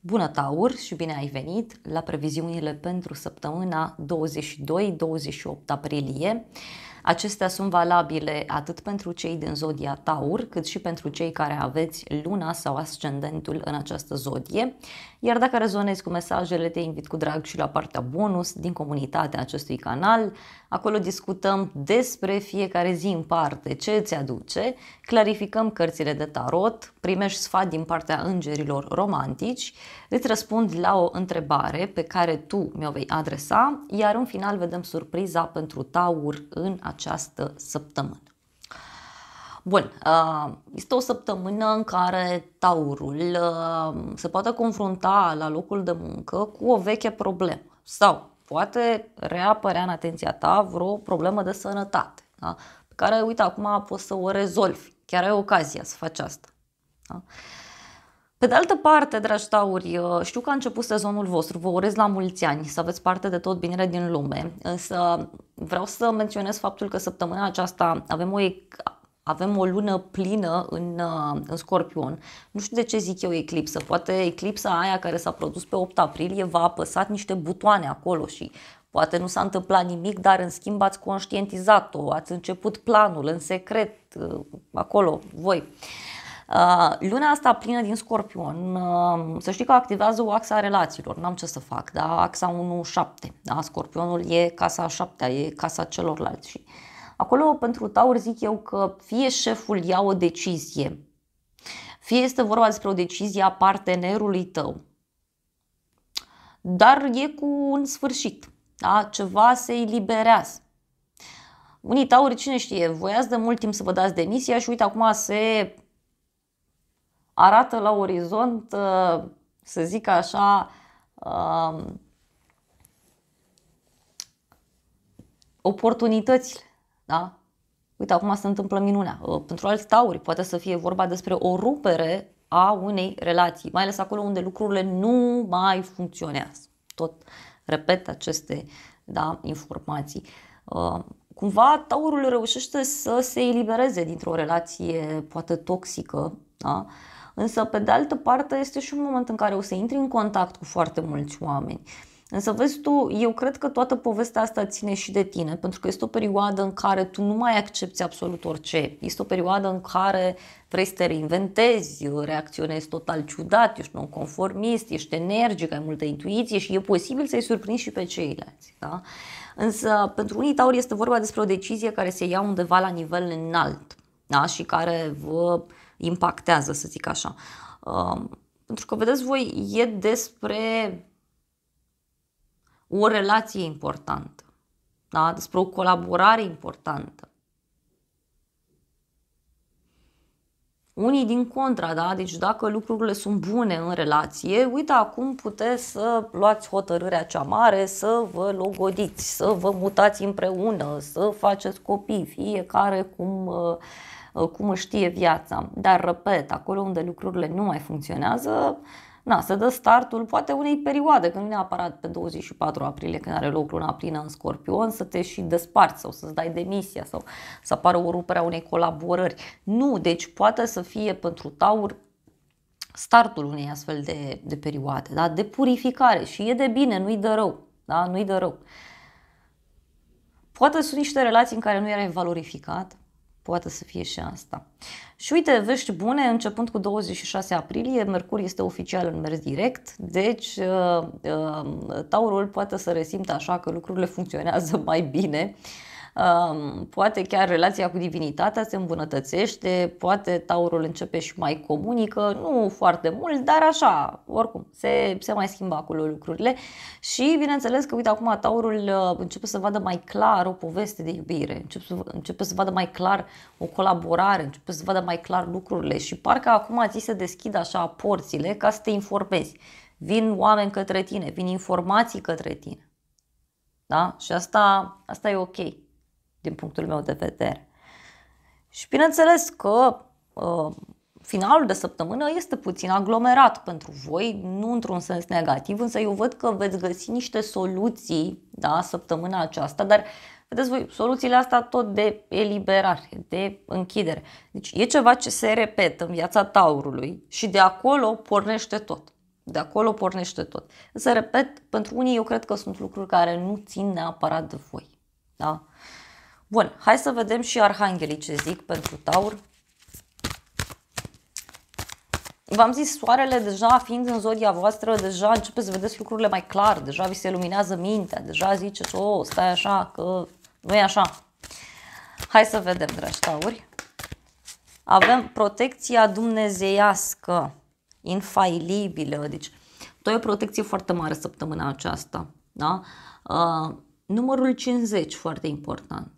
Bună Taur și bine ai venit la previziunile pentru săptămâna 22-28 aprilie. Acestea sunt valabile atât pentru cei din zodia Taur, cât și pentru cei care aveți luna sau ascendentul în această zodie. Iar dacă rezonezi cu mesajele, te invit cu drag și la partea bonus din comunitatea acestui canal. Acolo discutăm despre fiecare zi în parte, ce îți aduce, clarificăm cărțile de tarot, primești sfat din partea îngerilor romantici, îți răspund la o întrebare pe care tu mi-o vei adresa, iar în final vedem surpriza pentru Taur în această săptămână. Bun, este o săptămână în care taurul se poate confrunta la locul de muncă cu o veche problemă sau poate reapărea în atenția ta vreo problemă de sănătate, da? pe care, uite, acum poți să o rezolvi. Chiar ai ocazia să faci asta. Da? Pe de altă parte, dragi tauri, uh, știu că a început sezonul vostru, vă urez la mulți ani, să aveți parte de tot binele din lume, însă vreau să menționez faptul că săptămâna aceasta avem o, avem o lună plină în, uh, în Scorpion. Nu știu de ce zic eu eclipsă, poate eclipsa aia care s-a produs pe 8 aprilie va a apăsat niște butoane acolo și Poate nu s-a întâmplat nimic, dar în schimb ați conștientizat-o, ați început planul în secret, uh, acolo, voi. Uh, Uh, luna asta plină din Scorpion, uh, să știi că activează o axa relațiilor, n-am ce să fac, da? axa 1-7, da? Scorpionul e casa 7 e casa celorlalți și acolo pentru Taur zic eu că fie șeful ia o decizie, fie este vorba despre o decizie a partenerului tău, dar e cu un sfârșit, da? ceva se eliberează. Unii tauri, cine știe, voiați de mult timp să vă dați demisia și uite acum se arată la orizont, uh, să zic așa, um, oportunitățile. Da? Uite, acum se întâmplă minunea. Uh, pentru alți tauri poate să fie vorba despre o rupere a unei relații, mai ales acolo unde lucrurile nu mai funcționează. Tot repet aceste da, informații. Uh, cumva taurul reușește să se elibereze dintr-o relație poate toxică, da? Însă, pe de altă parte, este și un moment în care o să intri în contact cu foarte mulți oameni. Însă, vezi tu, eu cred că toată povestea asta ține și de tine, pentru că este o perioadă în care tu nu mai accepti absolut orice. Este o perioadă în care vrei să te reinventezi, reacționezi total ciudat, ești nonconformist, ești energic, ai multă intuiție și e posibil să-i surprinzi și pe ceilalți. Da? Însă, pentru unii tauri este vorba despre o decizie care se ia undeva la nivel înalt da? și care vă impactează, să zic așa. Um, pentru că, vedeți voi, e despre o relație importantă, da? despre o colaborare importantă. Unii din contra, da? Deci dacă lucrurile sunt bune în relație, uite acum puteți să luați hotărârea cea mare, să vă logodiți, să vă mutați împreună, să faceți copii, fiecare cum uh, Uh, cum își știe viața. Dar, repet, acolo unde lucrurile nu mai funcționează, na, se dă startul poate unei perioade, când nu neapărat pe 24 aprilie, când are loc luna plină în Scorpion, să te și desparți sau să-ți dai demisia sau să apară o rupere a unei colaborări. Nu, deci poate să fie pentru Taur startul unei astfel de, de perioade, da? de purificare și e de bine, nu-i de rău. Da? Nu-i de rău. Poate sunt niște relații în care nu erai valorificat, poate să fie și asta. Și uite, vești bune, începând cu 26 aprilie, Mercur este oficial în mers direct, deci uh, uh, Taurul poate să resimtă așa că lucrurile funcționează mai bine. Uh, poate chiar relația cu divinitatea se îmbunătățește, poate taurul începe și mai comunică, nu foarte mult, dar așa, oricum, se, se mai schimbă acolo lucrurile și bineînțeles că, uite, acum taurul uh, începe să vadă mai clar o poveste de iubire, începe să, începe să vadă mai clar o colaborare, începe să vadă mai clar lucrurile și parcă acum ți se deschid așa porțile ca să te informezi. Vin oameni către tine, vin informații către tine. Da? Și asta, asta e ok din punctul meu de vedere. Și bineînțeles că uh, finalul de săptămână este puțin aglomerat pentru voi, nu într-un sens negativ, însă eu văd că veți găsi niște soluții da, săptămâna aceasta, dar vedeți voi, soluțiile astea tot de eliberare, de închidere. Deci e ceva ce se repetă în viața taurului și de acolo pornește tot. De acolo pornește tot. Să repet, pentru unii eu cred că sunt lucruri care nu țin neapărat de voi. Da? Uh, Bun, hai să vedem și arhanghelii ce zic pentru Taur. V-am zis, soarele deja fiind în zodia voastră, deja începeți să vedeți lucrurile mai clar, deja vi se luminează mintea, deja ziceți, o, oh, stai așa, că nu e așa. Hai să vedem, dragi tauri. Avem protecția dumnezeiască, infailibilă, deci tot e o protecție foarte mare săptămâna aceasta. Da? Uh, numărul 50, foarte important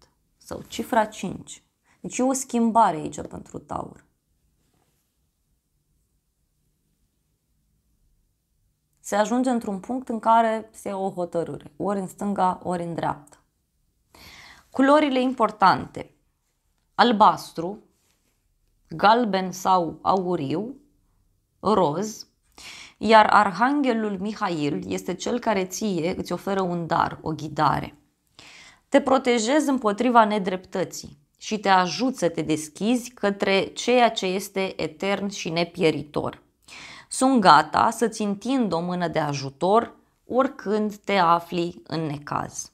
sau cifra 5. Deci e o schimbare aici pentru taur. Se ajunge într-un punct în care se ia o hotărâre, ori în stânga, ori în dreapta. Culorile importante. Albastru, galben sau auriu, roz, iar arhanghelul Mihail este cel care ție îți oferă un dar, o ghidare te protejezi împotriva nedreptății și te ajut să te deschizi către ceea ce este etern și nepieritor. Sunt gata să-ți întind o mână de ajutor oricând te afli în necaz.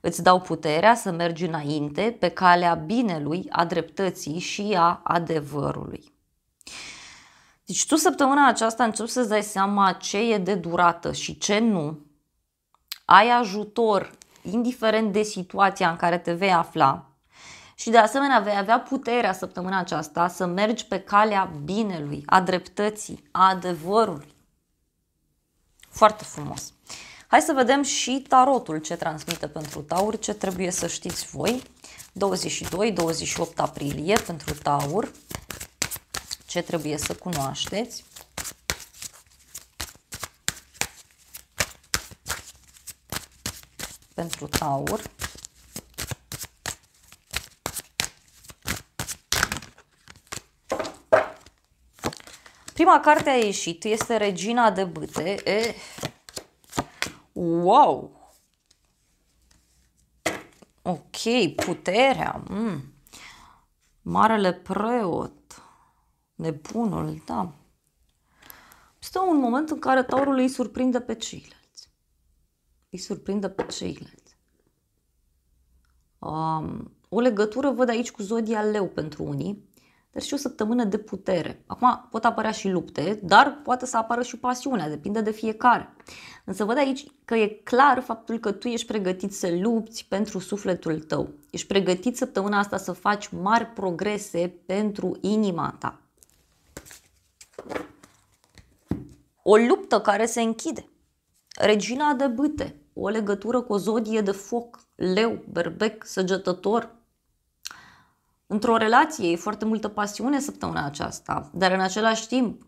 Îți dau puterea să mergi înainte pe calea binelui, a dreptății și a adevărului. Deci tu săptămâna aceasta începi să-ți dai seama ce e de durată și ce nu. Ai ajutor indiferent de situația în care te vei afla. Și de asemenea vei avea puterea săptămâna aceasta să mergi pe calea binelui, a dreptății, a adevărului. Foarte frumos! Hai să vedem și tarotul ce transmite pentru taur, ce trebuie să știți voi. 22-28 aprilie pentru taur, ce trebuie să cunoașteți. pentru taur. Prima carte a ieșit, este Regina de Bâte. E... Wow! Ok, puterea. Mm. Marele preot. Nebunul, da. Este un moment în care taurul îi surprinde pe ceilalți îi surprindă pe ceilalți. Um, o legătură văd aici cu zodia leu pentru unii, dar și o săptămână de putere. Acum pot apărea și lupte, dar poate să apară și pasiunea, depinde de fiecare. Însă văd aici că e clar faptul că tu ești pregătit să lupți pentru sufletul tău. Ești pregătit săptămâna asta să faci mari progrese pentru inima ta. O luptă care se închide. Regina de bâte o legătură cu o zodie de foc, leu, berbec, săgetător. Într-o relație e foarte multă pasiune săptămâna aceasta, dar în același timp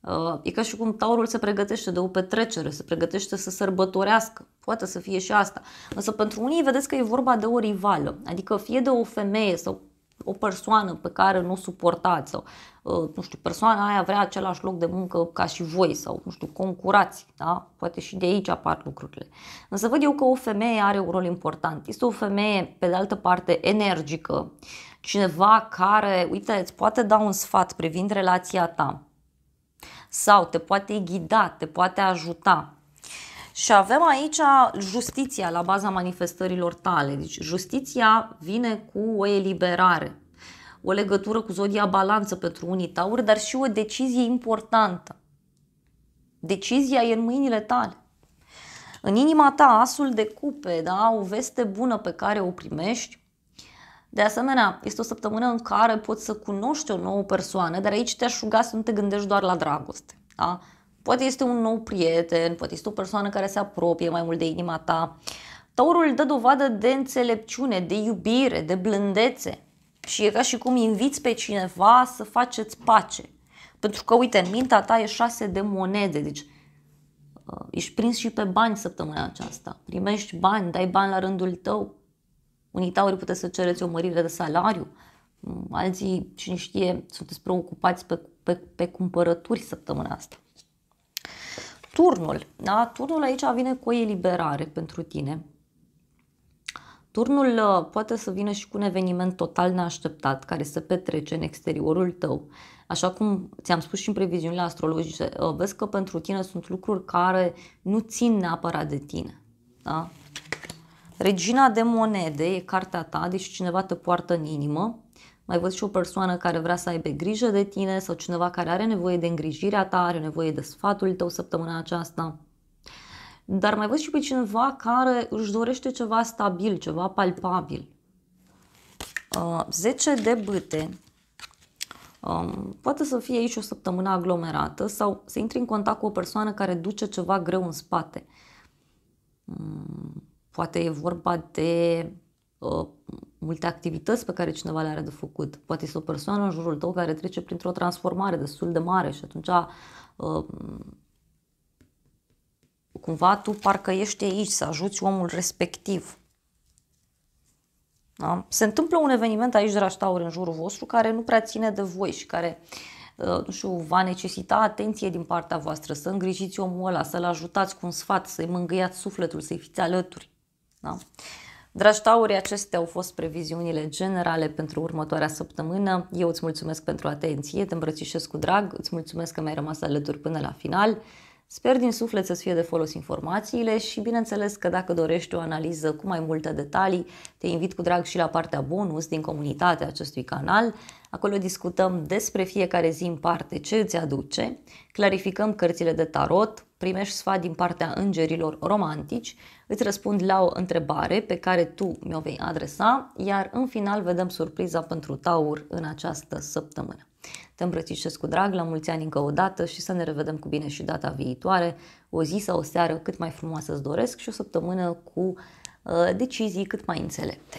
uh, e ca și cum taurul se pregătește de o petrecere, se pregătește să sărbătorească. Poate să fie și asta. Însă pentru unii vedeți că e vorba de o rivală, adică fie de o femeie sau o persoană pe care nu suportați sau uh, nu știu, persoana aia vrea același loc de muncă ca și voi sau, nu știu, concurați, da? Poate și de aici apar lucrurile. Însă văd eu că o femeie are un rol important. Este o femeie, pe de altă parte, energică, cineva care, uite, îți poate da un sfat privind relația ta sau te poate ghida, te poate ajuta și avem aici justiția la baza manifestărilor tale. Deci justiția vine cu o eliberare, o legătură cu zodia balanță pentru unii tauri, dar și o decizie importantă. Decizia e în mâinile tale. În inima ta, asul de cupe, da, o veste bună pe care o primești. De asemenea, este o săptămână în care poți să cunoști o nouă persoană, dar aici te-aș ruga să nu te gândești doar la dragoste. Da? Poate este un nou prieten, poate este o persoană care se apropie mai mult de inima ta. Taurul dă dovadă de înțelepciune, de iubire, de blândețe. Și e ca și cum inviți pe cineva să faceți pace. Pentru că, uite, în mintea ta e șase de monede, deci uh, ești prins și pe bani săptămâna aceasta. Primești bani, dai bani la rândul tău. Unii tauri puteți să cereți o mărire de salariu, mm, alții, cine știe, sunteți preocupați pe, pe, pe cumpărături săptămâna asta. Turnul, da? Turnul aici vine cu o eliberare pentru tine. Turnul uh, poate să vină și cu un eveniment total neașteptat care se petrece în exteriorul tău. Așa cum ți-am spus și în previziunile astrologice, uh, vezi că pentru tine sunt lucruri care nu țin neapărat de tine. Da? Regina de monede e cartea ta, deci cineva te poartă în inimă mai văd și o persoană care vrea să aibă grijă de tine sau cineva care are nevoie de îngrijirea ta, are nevoie de sfatul tău săptămâna aceasta. Dar mai văd și pe cineva care își dorește ceva stabil, ceva palpabil. Uh, 10 de bâte. Um, poate să fie aici o săptămână aglomerată sau să intri în contact cu o persoană care duce ceva greu în spate. Um, poate e vorba de Uh, multe activități pe care cineva le are de făcut. Poate este o persoană în jurul tău care trece printr-o transformare destul de mare și atunci uh, cumva tu parcă ești aici să ajuți omul respectiv. Da? Se întâmplă un eveniment aici de raștauri în jurul vostru care nu prea ține de voi și care uh, nu știu, va necesita atenție din partea voastră, să îngrijiți omul ăla, să-l ajutați cu un sfat, să-i mângâiați sufletul, să-i fiți alături. Da? Dragi tauri, acestea au fost previziunile generale pentru următoarea săptămână. Eu îți mulțumesc pentru atenție, te îmbrățișez cu drag, îți mulțumesc că mi-ai rămas alături până la final. Sper din suflet să-ți fie de folos informațiile și bineînțeles că dacă dorești o analiză cu mai multe detalii, te invit cu drag și la partea bonus din comunitatea acestui canal. Acolo discutăm despre fiecare zi în parte ce îți aduce, clarificăm cărțile de tarot, primești sfat din partea îngerilor romantici, îți răspund la o întrebare pe care tu mi-o vei adresa, iar în final vedem surpriza pentru Taur în această săptămână. Te îmbrățișez cu drag, la mulți ani încă o dată și să ne revedem cu bine și data viitoare, o zi sau o seară cât mai frumoasă îți doresc și o săptămână cu uh, decizii cât mai înțelepte.